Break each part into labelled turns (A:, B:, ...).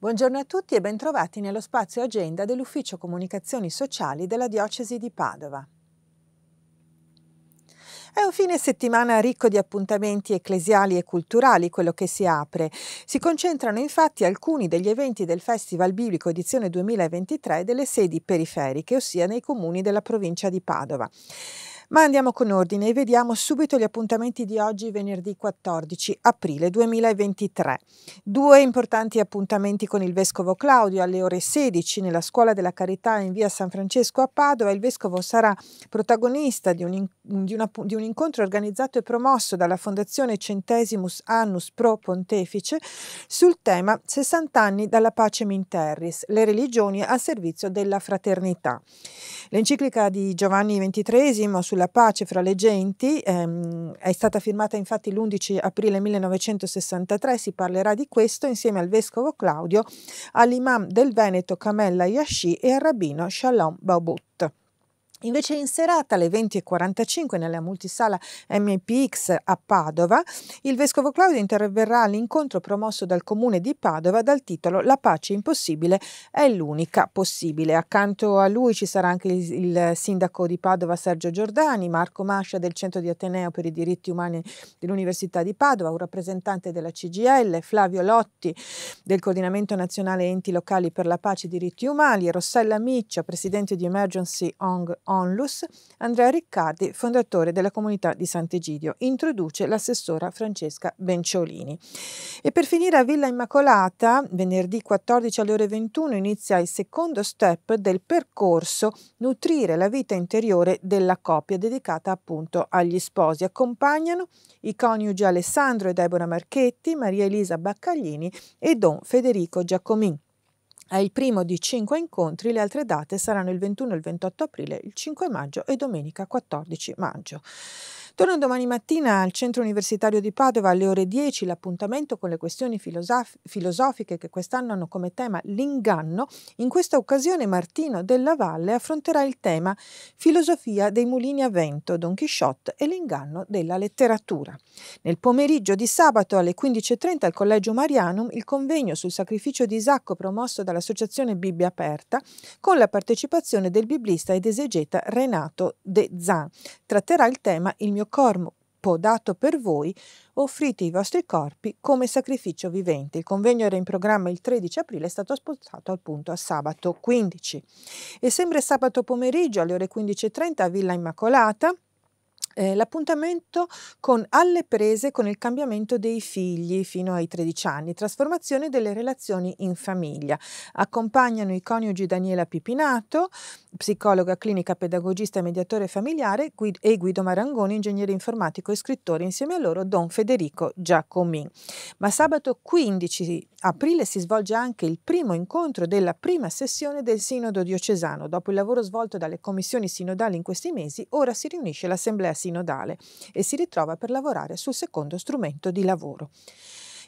A: Buongiorno a tutti e bentrovati nello spazio agenda dell'Ufficio Comunicazioni Sociali della Diocesi di Padova. È un fine settimana ricco di appuntamenti ecclesiali e culturali quello che si apre. Si concentrano infatti alcuni degli eventi del Festival Biblico edizione 2023 delle sedi periferiche, ossia nei comuni della provincia di Padova. Ma andiamo con ordine e vediamo subito gli appuntamenti di oggi, venerdì 14 aprile 2023. Due importanti appuntamenti con il Vescovo Claudio alle ore 16 nella Scuola della Carità in via San Francesco a Padova. Il Vescovo sarà protagonista di un, di una, di un incontro organizzato e promosso dalla Fondazione Centesimus Annus Pro Pontefice sul tema 60 anni dalla pace Minterris, le religioni al servizio della fraternità. L'enciclica di Giovanni XXIII sulla sulla pace fra le genti, ehm, è stata firmata infatti l'11 aprile 1963, si parlerà di questo insieme al vescovo Claudio, all'imam del Veneto Camella Yashi e al rabbino Shalom Baubut. Invece in serata alle 20.45 nella multisala MPX a Padova, il Vescovo Claudio interverrà all'incontro promosso dal Comune di Padova dal titolo La pace impossibile è l'unica possibile. Accanto a lui ci sarà anche il, il sindaco di Padova Sergio Giordani, Marco Mascia del Centro di Ateneo per i diritti umani dell'Università di Padova, un rappresentante della CGL, Flavio Lotti del Coordinamento Nazionale Enti Locali per la Pace e i Diritti Umani, Rossella Miccia, presidente di Emergency Hong Onlus, Andrea Riccardi, fondatore della comunità di Sant'Egidio, introduce l'assessora Francesca Benciolini. E per finire a Villa Immacolata, venerdì 14 alle ore 21 inizia il secondo step del percorso Nutrire la vita interiore della coppia, dedicata appunto agli sposi. Accompagnano i coniugi Alessandro e Deborah Marchetti, Maria Elisa Baccaglini e Don Federico Giacomini. È il primo di cinque incontri, le altre date saranno il 21 e il 28 aprile, il 5 maggio e domenica 14 maggio. Torno domani mattina al Centro Universitario di Padova alle ore 10 l'appuntamento con le questioni filosof filosofiche che quest'anno hanno come tema l'inganno. In questa occasione Martino della Valle affronterà il tema Filosofia dei mulini a vento, Don Quixote e l'inganno della letteratura. Nel pomeriggio di sabato alle 15.30 al Collegio Marianum il convegno sul sacrificio di Isacco promosso dall'Associazione Bibbia Aperta con la partecipazione del biblista ed esegeta Renato De Zan. Tratterà il tema Il mio corpo dato per voi, offrite i vostri corpi come sacrificio vivente. Il convegno era in programma il 13 aprile, è stato spostato appunto a sabato 15. E sempre sabato pomeriggio alle ore 15.30 a Villa Immacolata eh, l'appuntamento con Alle prese con il cambiamento dei figli fino ai 13 anni, trasformazione delle relazioni in famiglia. Accompagnano i coniugi Daniela Pipinato, psicologa clinica, pedagogista e mediatore familiare, e Guido Marangoni, ingegnere informatico e scrittore, insieme a loro Don Federico Giacomin. Ma sabato 15 aprile si svolge anche il primo incontro della prima sessione del Sinodo diocesano. Dopo il lavoro svolto dalle commissioni sinodali in questi mesi, ora si riunisce l'Assemblea Sinodale sinodale e si ritrova per lavorare sul secondo strumento di lavoro.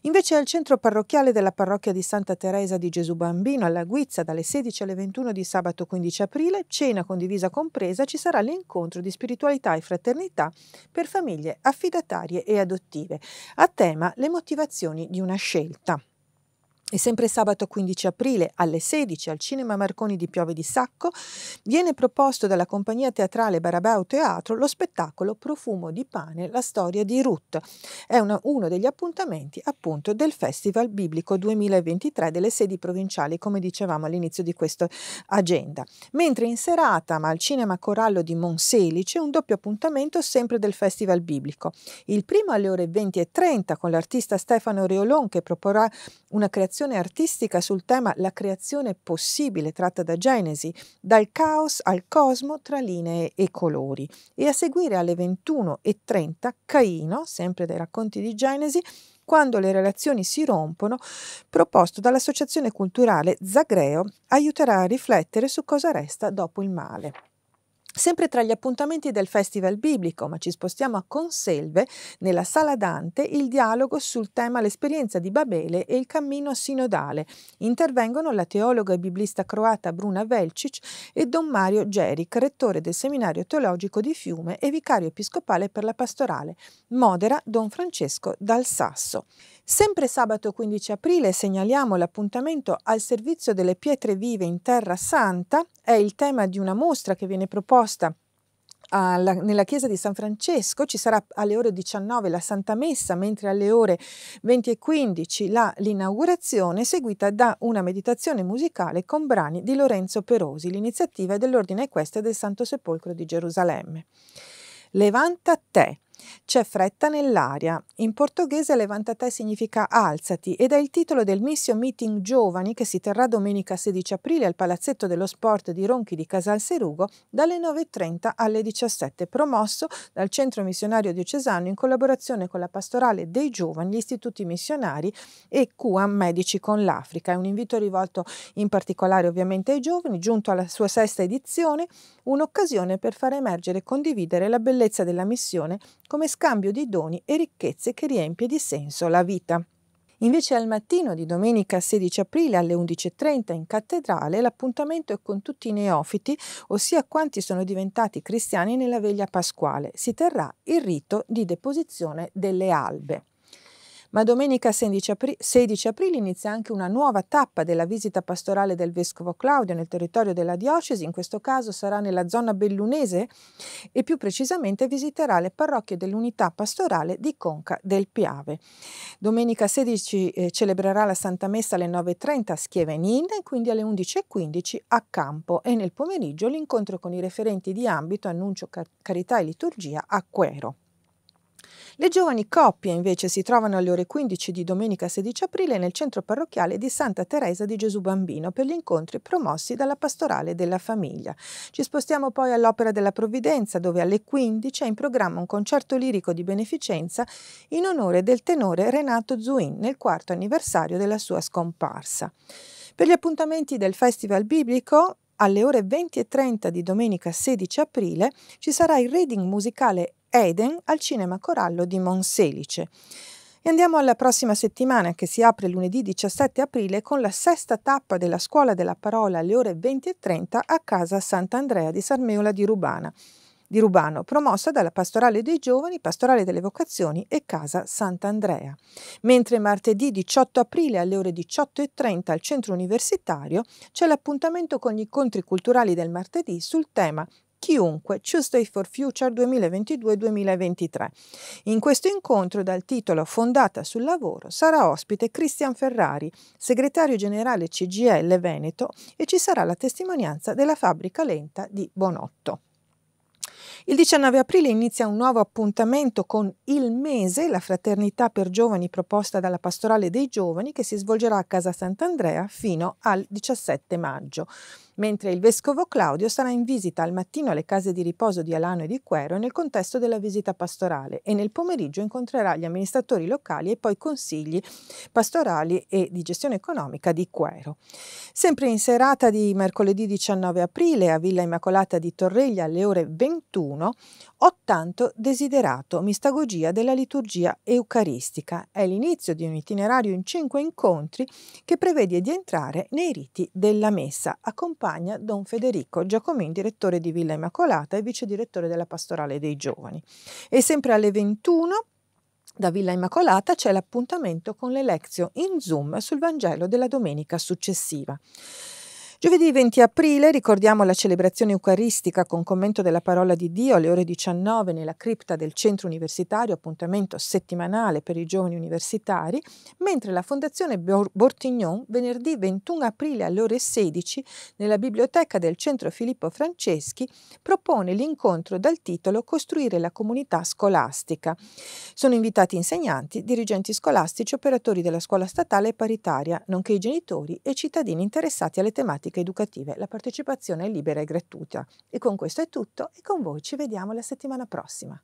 A: Invece al centro parrocchiale della parrocchia di Santa Teresa di Gesù Bambino, alla Guizza, dalle 16 alle 21 di sabato 15 aprile, cena condivisa compresa, ci sarà l'incontro di spiritualità e fraternità per famiglie affidatarie e adottive, a tema le motivazioni di una scelta. E sempre sabato 15 aprile alle 16 al Cinema Marconi di Piove di Sacco viene proposto dalla compagnia teatrale Barabeo Teatro lo spettacolo Profumo di pane, la storia di Ruth. È una, uno degli appuntamenti appunto del Festival Biblico 2023 delle sedi provinciali, come dicevamo all'inizio di questa agenda. Mentre in serata, ma al Cinema Corallo di Monseli, c'è un doppio appuntamento sempre del Festival Biblico. Il primo alle ore 20.30 con l'artista Stefano Reolon che proporrà una creazione meditazione artistica sul tema La creazione possibile tratta da Genesi, dal caos al cosmo tra linee e colori, e a seguire alle 21.30 Caino, sempre dai racconti di Genesi, quando le relazioni si rompono, proposto dall'associazione culturale Zagreo, aiuterà a riflettere su cosa resta dopo il male. Sempre tra gli appuntamenti del Festival Biblico, ma ci spostiamo a Conselve, nella Sala Dante, il dialogo sul tema l'esperienza di Babele e il cammino sinodale. Intervengono la teologa e biblista croata Bruna Velcic e Don Mario Geric, rettore del seminario teologico di Fiume e vicario episcopale per la pastorale. Modera Don Francesco Dal Sasso. Sempre sabato 15 aprile segnaliamo l'appuntamento al servizio delle pietre vive in Terra Santa, è il tema di una mostra che viene proposta alla, nella chiesa di San Francesco ci sarà alle ore 19 la Santa Messa, mentre alle ore 20 e 15 l'inaugurazione, seguita da una meditazione musicale con brani di Lorenzo Perosi. L'iniziativa è dell'Ordine Equestre del Santo Sepolcro di Gerusalemme. Levanta te. C'è fretta nell'aria. In portoghese levantate significa alzati ed è il titolo del Mission Meeting Giovani che si terrà domenica 16 aprile al Palazzetto dello Sport di Ronchi di Casal Serugo dalle 9.30 alle 17, promosso dal Centro Missionario Diocesano in collaborazione con la Pastorale dei Giovani, gli istituti missionari e QAM Medici con l'Africa. È un invito rivolto in particolare ovviamente ai giovani, giunto alla sua sesta edizione, un'occasione per far emergere e condividere la bellezza della missione come scambio di doni e ricchezze che riempie di senso la vita. Invece al mattino di domenica 16 aprile alle 11.30 in cattedrale l'appuntamento è con tutti i neofiti, ossia quanti sono diventati cristiani nella veglia pasquale. Si terrà il rito di deposizione delle albe. Ma domenica 16, apri 16 aprile inizia anche una nuova tappa della visita pastorale del Vescovo Claudio nel territorio della diocesi, in questo caso sarà nella zona bellunese e più precisamente visiterà le parrocchie dell'unità pastorale di Conca del Piave. Domenica 16 eh, celebrerà la Santa Messa alle 9.30 a Schievenin, quindi alle 11.15 a Campo e nel pomeriggio l'incontro con i referenti di ambito Annuncio Carità e Liturgia a Quero. Le giovani coppie invece si trovano alle ore 15 di domenica 16 aprile nel centro parrocchiale di Santa Teresa di Gesù Bambino per gli incontri promossi dalla pastorale della famiglia. Ci spostiamo poi all'Opera della Provvidenza dove alle 15 è in programma un concerto lirico di beneficenza in onore del tenore Renato Zuin nel quarto anniversario della sua scomparsa. Per gli appuntamenti del Festival Biblico alle ore 20.30 di domenica 16 aprile ci sarà il reading musicale Eden al Cinema Corallo di Monselice. E andiamo alla prossima settimana che si apre lunedì 17 aprile con la sesta tappa della Scuola della Parola alle ore 20.30 a casa Sant'Andrea di Sarmeola di, Rubana, di Rubano, promossa dalla Pastorale dei Giovani, Pastorale delle Vocazioni e Casa Sant'Andrea. Mentre martedì 18 aprile alle ore 18.30 al Centro Universitario c'è l'appuntamento con gli incontri culturali del martedì sul tema chiunque Tuesday for Future 2022-2023. In questo incontro dal titolo Fondata sul lavoro sarà ospite Cristian Ferrari, segretario generale CGL Veneto e ci sarà la testimonianza della fabbrica lenta di Bonotto. Il 19 aprile inizia un nuovo appuntamento con Il Mese, la fraternità per giovani proposta dalla Pastorale dei Giovani che si svolgerà a Casa Sant'Andrea fino al 17 maggio mentre il vescovo Claudio sarà in visita al mattino alle case di riposo di Alano e di Quero nel contesto della visita pastorale e nel pomeriggio incontrerà gli amministratori locali e poi consigli pastorali e di gestione economica di Quero. Sempre in serata di mercoledì 19 aprile a Villa Immacolata di Torreglia alle ore 21 ho tanto desiderato mistagogia della liturgia eucaristica. È l'inizio di un itinerario in cinque incontri che prevede di entrare nei riti della messa. Accompagna accompagna Don Federico Giacomin, direttore di Villa Immacolata e vice direttore della Pastorale dei Giovani. E sempre alle 21 da Villa Immacolata c'è l'appuntamento con l'Elezio in Zoom sul Vangelo della domenica successiva. Giovedì 20 aprile ricordiamo la celebrazione eucaristica con commento della parola di Dio alle ore 19 nella cripta del centro universitario, appuntamento settimanale per i giovani universitari, mentre la Fondazione Bortignon venerdì 21 aprile alle ore 16 nella biblioteca del centro Filippo Franceschi propone l'incontro dal titolo Costruire la comunità scolastica. Sono invitati insegnanti, dirigenti scolastici, operatori della scuola statale e paritaria, nonché i genitori e cittadini interessati alle tematiche pratiche educative la partecipazione è libera e gratuita. E con questo è tutto e con voi ci vediamo la settimana prossima.